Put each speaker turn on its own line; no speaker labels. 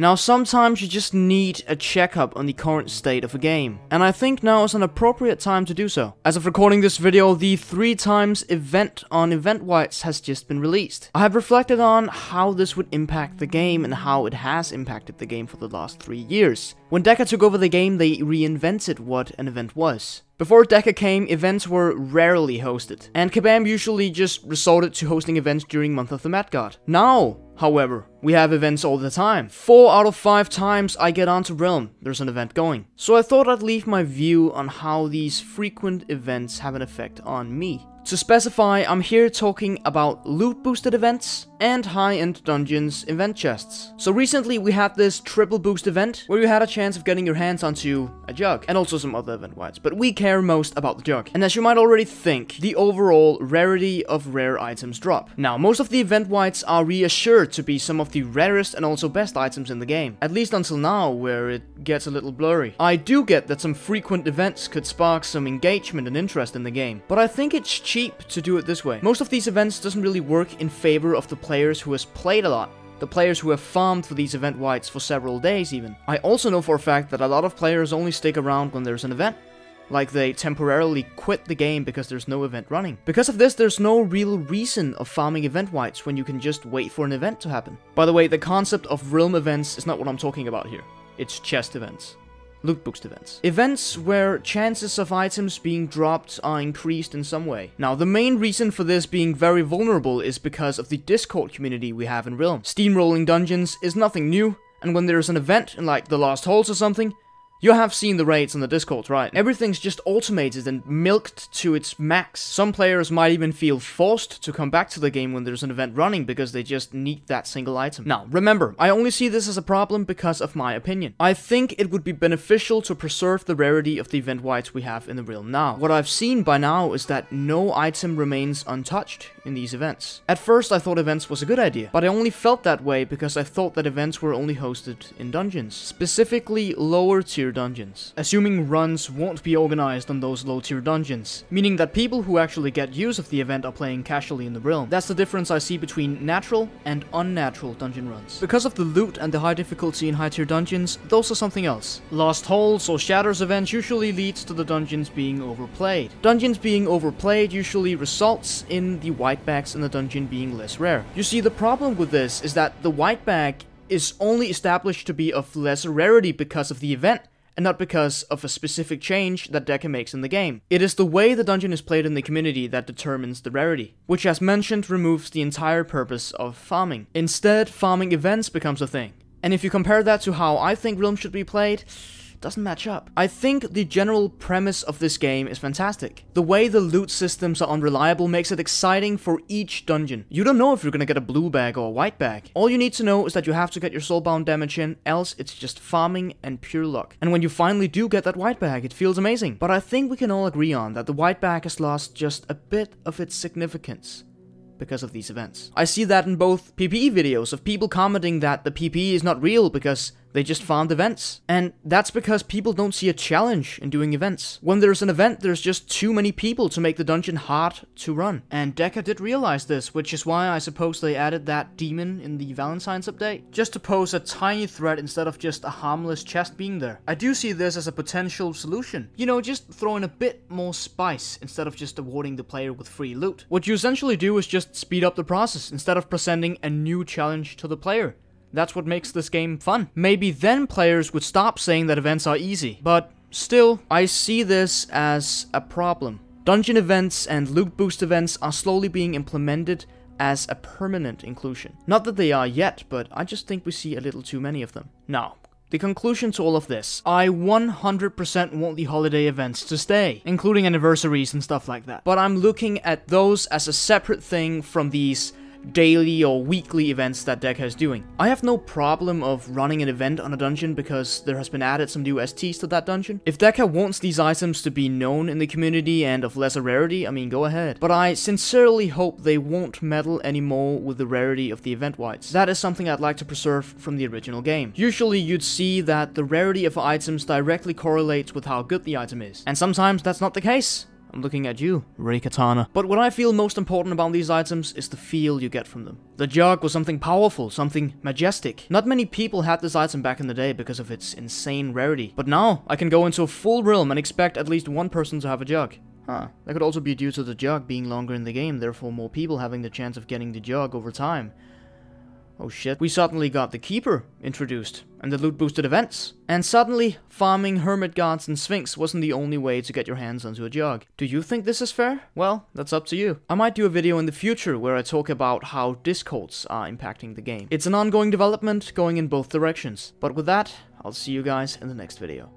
Now sometimes you just need a checkup on the current state of a game, and I think now is an appropriate time to do so. As of recording this video, the 3 times event on Eventwise has just been released. I have reflected on how this would impact the game and how it has impacted the game for the last 3 years. When Deca took over the game, they reinvented what an event was. Before DECA came, events were rarely hosted, and Kabam usually just resorted to hosting events during Month of the Mad God. Now, However, we have events all the time. 4 out of 5 times I get onto Realm, there's an event going. So I thought I'd leave my view on how these frequent events have an effect on me. To specify, I'm here talking about loot boosted events, and high-end dungeons event chests. So recently we had this triple boost event where you had a chance of getting your hands onto a jug and also some other event whites, but we care most about the jug. And as you might already think, the overall rarity of rare items drop. Now most of the event whites are reassured to be some of the rarest and also best items in the game, at least until now where it gets a little blurry. I do get that some frequent events could spark some engagement and interest in the game, but I think it's cheap to do it this way. Most of these events doesn't really work in favor of the player players who has played a lot, the players who have farmed for these event whites for several days even. I also know for a fact that a lot of players only stick around when there's an event, like they temporarily quit the game because there's no event running. Because of this, there's no real reason of farming event whites when you can just wait for an event to happen. By the way, the concept of realm events is not what I'm talking about here. It's chest events. Loot events. Events where chances of items being dropped are increased in some way. Now, the main reason for this being very vulnerable is because of the Discord community we have in Realm. Steamrolling dungeons is nothing new, and when there is an event in like the Lost Halls or something, you have seen the raids on the Discord, right? Everything's just automated and milked to its max. Some players might even feel forced to come back to the game when there's an event running because they just need that single item. Now, remember, I only see this as a problem because of my opinion. I think it would be beneficial to preserve the rarity of the event whites we have in the realm now. What I've seen by now is that no item remains untouched in these events. At first I thought events was a good idea, but I only felt that way because I thought that events were only hosted in dungeons, specifically lower tier dungeons, assuming runs won't be organized on those low tier dungeons, meaning that people who actually get use of the event are playing casually in the realm. That's the difference I see between natural and unnatural dungeon runs. Because of the loot and the high difficulty in high tier dungeons, those are something else. Lost Holes or Shatters events usually leads to the dungeons being overplayed. Dungeons being overplayed usually results in the white whitebacks in the dungeon being less rare. You see, the problem with this is that the whiteback is only established to be of lesser rarity because of the event, and not because of a specific change that Decker makes in the game. It is the way the dungeon is played in the community that determines the rarity, which as mentioned removes the entire purpose of farming. Instead, farming events becomes a thing. And if you compare that to how I think Realm should be played, doesn't match up. I think the general premise of this game is fantastic. The way the loot systems are unreliable makes it exciting for each dungeon. You don't know if you're gonna get a blue bag or a white bag. All you need to know is that you have to get your soulbound damage in, else it's just farming and pure luck. And when you finally do get that white bag, it feels amazing. But I think we can all agree on that the white bag has lost just a bit of its significance because of these events. I see that in both PPE videos of people commenting that the PPE is not real because they just found events. And that's because people don't see a challenge in doing events. When there's an event, there's just too many people to make the dungeon hard to run. And Deca did realize this, which is why I suppose they added that demon in the Valentine's update, just to pose a tiny threat instead of just a harmless chest being there. I do see this as a potential solution. You know, just throw in a bit more spice instead of just awarding the player with free loot. What you essentially do is just speed up the process instead of presenting a new challenge to the player. That's what makes this game fun. Maybe then players would stop saying that events are easy, but still, I see this as a problem. Dungeon events and loot boost events are slowly being implemented as a permanent inclusion. Not that they are yet, but I just think we see a little too many of them. Now, the conclusion to all of this, I 100% want the holiday events to stay, including anniversaries and stuff like that. But I'm looking at those as a separate thing from these daily or weekly events that deck has doing. I have no problem of running an event on a dungeon because there has been added some new STs to that dungeon. If Dekka wants these items to be known in the community and of lesser rarity, I mean go ahead. But I sincerely hope they won't meddle anymore with the rarity of the event whites. That is something I'd like to preserve from the original game. Usually you'd see that the rarity of items directly correlates with how good the item is, and sometimes that's not the case. I'm looking at you, Ray Katana. But what I feel most important about these items is the feel you get from them. The jug was something powerful, something majestic. Not many people had this item back in the day because of its insane rarity, but now I can go into a full realm and expect at least one person to have a jug. Huh. That could also be due to the jug being longer in the game, therefore more people having the chance of getting the jug over time. Oh shit. We suddenly got the Keeper introduced, and the loot boosted events. And suddenly, farming hermit guards and sphinx wasn't the only way to get your hands onto a jug. Do you think this is fair? Well, that's up to you. I might do a video in the future where I talk about how discords are impacting the game. It's an ongoing development going in both directions, but with that, I'll see you guys in the next video.